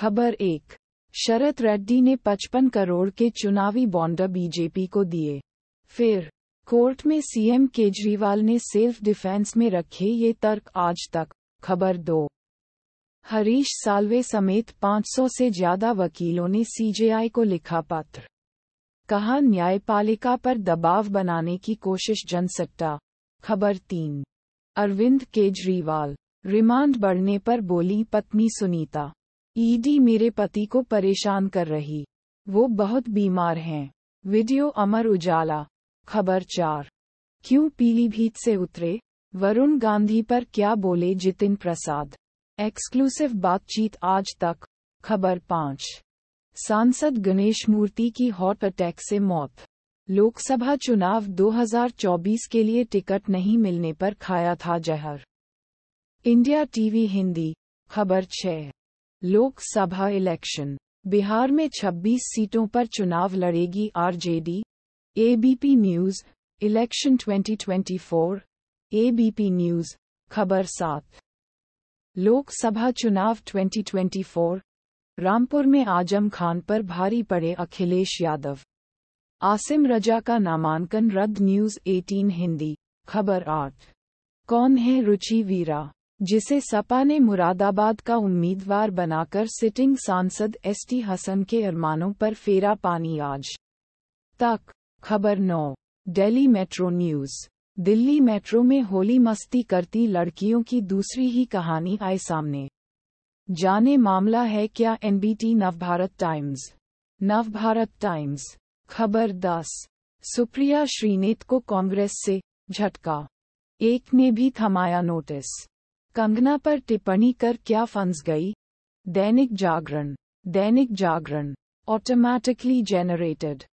खबर एक शरद रेड्डी ने 55 करोड़ के चुनावी बॉन्ड बीजेपी को दिए फिर कोर्ट में सीएम केजरीवाल ने सेल्फ डिफेंस में रखे ये तर्क आज तक खबर दो हरीश सालवे समेत 500 से ज्यादा वकीलों ने सीजेआई को लिखा पत्र कहा न्यायपालिका पर दबाव बनाने की कोशिश जनसट्टा खबर तीन अरविंद केजरीवाल रिमांड बढ़ने पर बोली पत्नी सुनीता ईडी मेरे पति को परेशान कर रही वो बहुत बीमार हैं वीडियो अमर उजाला खबर चार क्यों पीलीभीत से उतरे वरुण गांधी पर क्या बोले जितिन प्रसाद एक्सक्लूसिव बातचीत आज तक खबर पाँच सांसद गणेश मूर्ति की हॉट अटैक से मौत लोकसभा चुनाव 2024 के लिए टिकट नहीं मिलने पर खाया था जहर इंडिया टीवी हिंदी खबर छः लोकसभा इलेक्शन बिहार में 26 सीटों पर चुनाव लड़ेगी RJD ABP news election 2024 ABP news खबर सात लोकसभा चुनाव 2024 रामपुर में आजम खान पर भारी पड़े अखिलेश यादव आसिम रजा का नामांकन रद्द न्यूज 18 हिंदी खबर आठ कौन है रुचि वीरा जिसे सपा ने मुरादाबाद का उम्मीदवार बनाकर सिटिंग सांसद एसटी हसन के अरमानों पर फेरा पानी आज तक खबर नौ daily metro news Delhi metro में होली मस्ती करती लड़कियों की दूसरी ही कहानी आए सामने जाने मामला है क्या एनबीटी नवभारत टाइम्स नवभारत टाइम्स खबर दस सुप्रिया श्रीनेत को कांग्रेस से झटका एक ने भी थमाया नोटिस कंगना पर टिप्पणी कर क्या फंस गई दैनिक जागरण दैनिक जागरण ऑटोमैटिकली जेनरेटेड